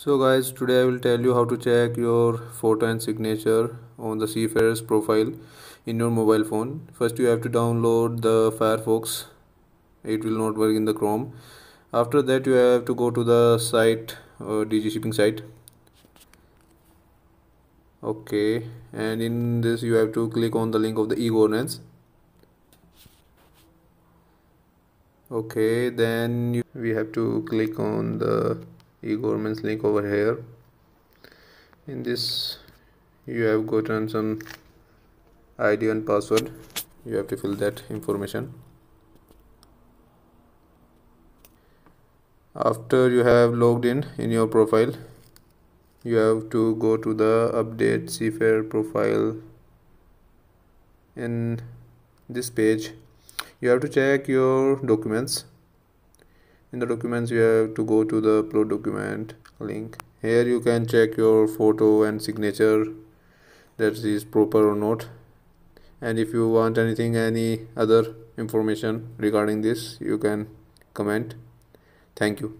so guys today i will tell you how to check your photo and signature on the seafarers profile in your mobile phone first you have to download the firefox it will not work in the chrome after that you have to go to the site uh, dg shipping site okay and in this you have to click on the link of the e-governance okay then you, we have to click on the e-governments link over here in this you have gotten some id and password you have to fill that information after you have logged in in your profile you have to go to the update seafair profile in this page you have to check your documents in the documents you have to go to the upload document link here you can check your photo and signature that is proper or not and if you want anything any other information regarding this you can comment thank you